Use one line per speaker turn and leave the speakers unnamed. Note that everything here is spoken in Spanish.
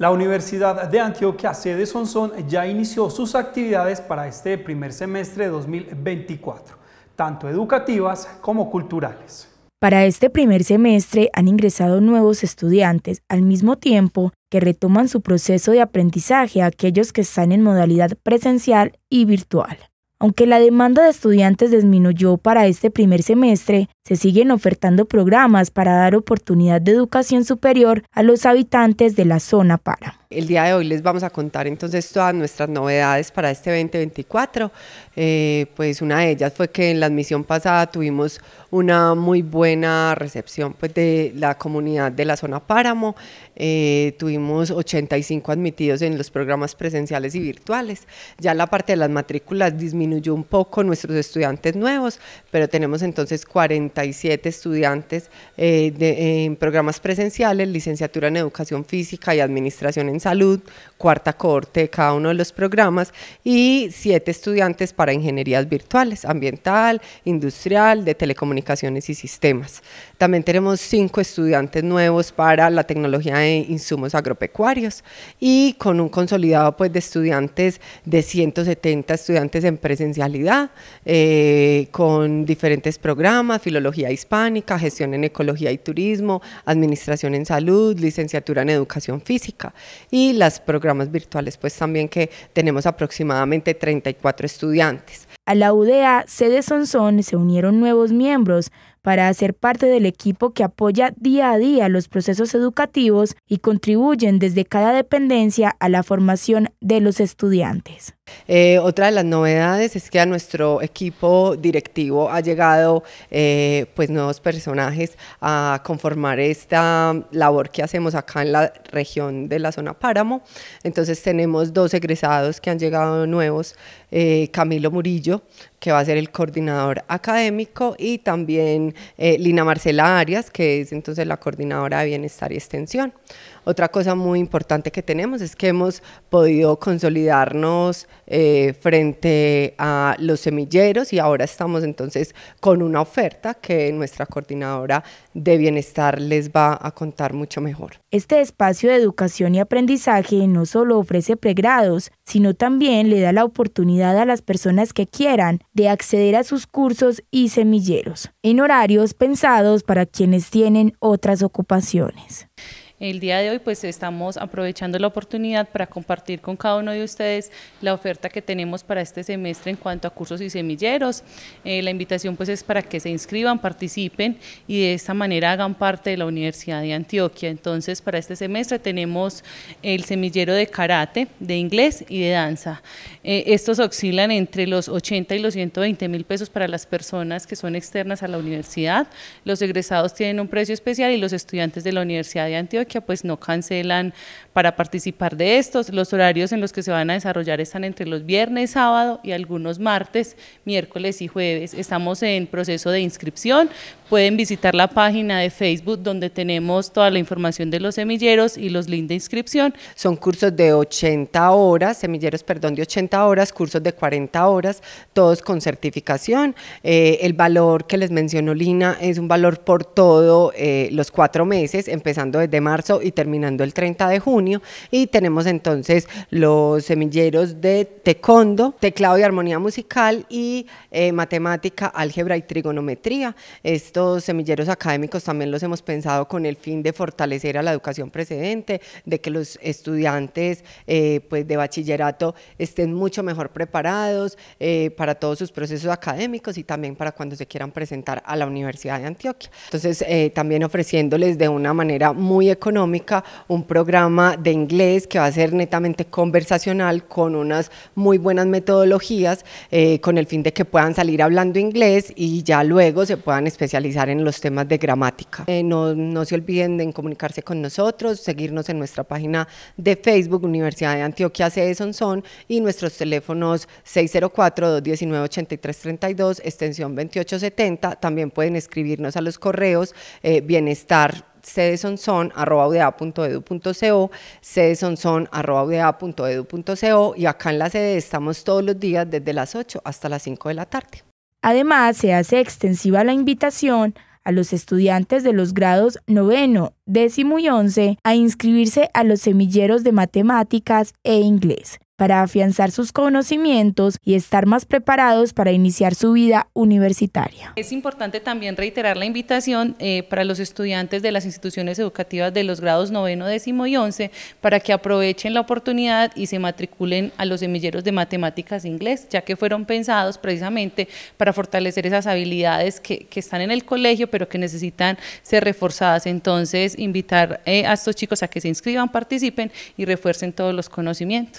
La Universidad de Antioquia, sede Sonsón, ya inició sus actividades para este primer semestre de 2024, tanto educativas como culturales. Para este primer semestre han ingresado nuevos estudiantes, al mismo tiempo que retoman su proceso de aprendizaje a aquellos que están en modalidad presencial y virtual. Aunque la demanda de estudiantes disminuyó para este primer semestre, se siguen ofertando programas para dar oportunidad de educación superior a los habitantes de la zona
para. El día de hoy les vamos a contar entonces todas nuestras novedades para este 2024. Eh, pues una de ellas fue que en la admisión pasada tuvimos una muy buena recepción pues, de la comunidad de la zona Páramo. Eh, tuvimos 85 admitidos en los programas presenciales y virtuales. Ya la parte de las matrículas disminuyó un poco nuestros estudiantes nuevos, pero tenemos entonces 47 estudiantes eh, en programas presenciales, licenciatura en educación física y administración en salud, cuarta corte de cada uno de los programas y siete estudiantes para ingenierías virtuales, ambiental, industrial, de telecomunicaciones y sistemas. También tenemos cinco estudiantes nuevos para la tecnología de insumos agropecuarios y con un consolidado pues, de estudiantes de 170 estudiantes en presencialidad, eh, con diferentes programas, filología hispánica, gestión en ecología y turismo, administración en salud, licenciatura en educación física y las programas virtuales, pues también que tenemos aproximadamente 34 estudiantes.
A la UDA sede y se unieron nuevos miembros, para hacer parte del equipo que apoya día a día los procesos educativos y contribuyen desde cada
dependencia a la formación de los
estudiantes.
Eh, otra de las novedades es que a nuestro equipo directivo ha llegado eh, pues nuevos personajes a conformar esta labor que hacemos acá en la región de la zona Páramo. Entonces tenemos dos egresados que han llegado nuevos, eh, Camilo Murillo, que va a ser el coordinador académico, y también eh, Lina Marcela Arias, que es entonces la coordinadora de bienestar y extensión. Otra cosa muy importante que tenemos es que hemos podido consolidarnos eh, frente a los semilleros y ahora estamos entonces con una oferta que nuestra coordinadora de bienestar les va a contar mucho mejor. Este espacio de
educación y aprendizaje no solo ofrece pregrados, sino también le da la oportunidad a las personas que quieran de acceder a sus cursos y semilleros, en horarios pensados para quienes tienen otras ocupaciones.
El día de hoy pues estamos aprovechando la oportunidad para compartir con cada uno de ustedes la oferta que tenemos para este semestre en cuanto a cursos y semilleros. Eh, la invitación pues es para que se inscriban, participen y de esta manera hagan parte de la Universidad de Antioquia. Entonces para este semestre tenemos el semillero de karate, de inglés y de danza. Eh, estos oscilan entre los 80 y los 120 mil pesos para las personas que son externas a la universidad. Los egresados tienen un precio especial y los estudiantes de la Universidad de Antioquia pues no cancelan para participar de estos. Los horarios en los que se van a desarrollar están entre los viernes, sábado y algunos martes, miércoles y jueves. Estamos en proceso de inscripción. Pueden visitar la página de Facebook donde tenemos toda la información de los semilleros y los links de inscripción.
Son cursos de 80 horas, semilleros, perdón, de 80 horas, cursos de 40 horas, todos con certificación. Eh, el valor que les mencionó Lina es un valor por todo eh, los cuatro meses, empezando desde marzo y terminando el 30 de junio. Y tenemos entonces los semilleros de tecondo, teclado y armonía musical y eh, matemática, álgebra y trigonometría. Estos semilleros académicos también los hemos pensado con el fin de fortalecer a la educación precedente, de que los estudiantes eh, pues de bachillerato estén mucho mejor preparados eh, para todos sus procesos académicos y también para cuando se quieran presentar a la Universidad de Antioquia. Entonces, también ofreciéndoles de una manera muy económica económica, un programa de inglés que va a ser netamente conversacional con unas muy buenas metodologías, eh, con el fin de que puedan salir hablando inglés y ya luego se puedan especializar en los temas de gramática. Eh, no, se olviden de comunicarse con nosotros, seguirnos en nuestra página de Facebook Universidad de Antioquia sede y nuestros teléfonos 604-219-8332, extensión 2870. También pueden escribirnos a los correos eh, bienestar cedesonson.udea.edu.co, cedesonson.udea.edu.co y acá en la sede estamos todos los días desde las 8 hasta las 5 de la tarde.
Además, se hace extensiva la invitación a los estudiantes de los grados noveno, décimo y once a inscribirse a los semilleros de matemáticas e inglés para afianzar sus conocimientos y estar más preparados para iniciar su vida universitaria.
Es importante también reiterar la invitación eh, para los estudiantes de las instituciones educativas de los grados noveno, décimo y once para que aprovechen la oportunidad y se matriculen a los semilleros de matemáticas e inglés, ya que fueron pensados precisamente para fortalecer esas habilidades que, están en el colegio, pero que necesitan ser reforzadas. Entonces, invitar eh, a estos chicos a que se inscriban, participen y refuercen todos los conocimientos.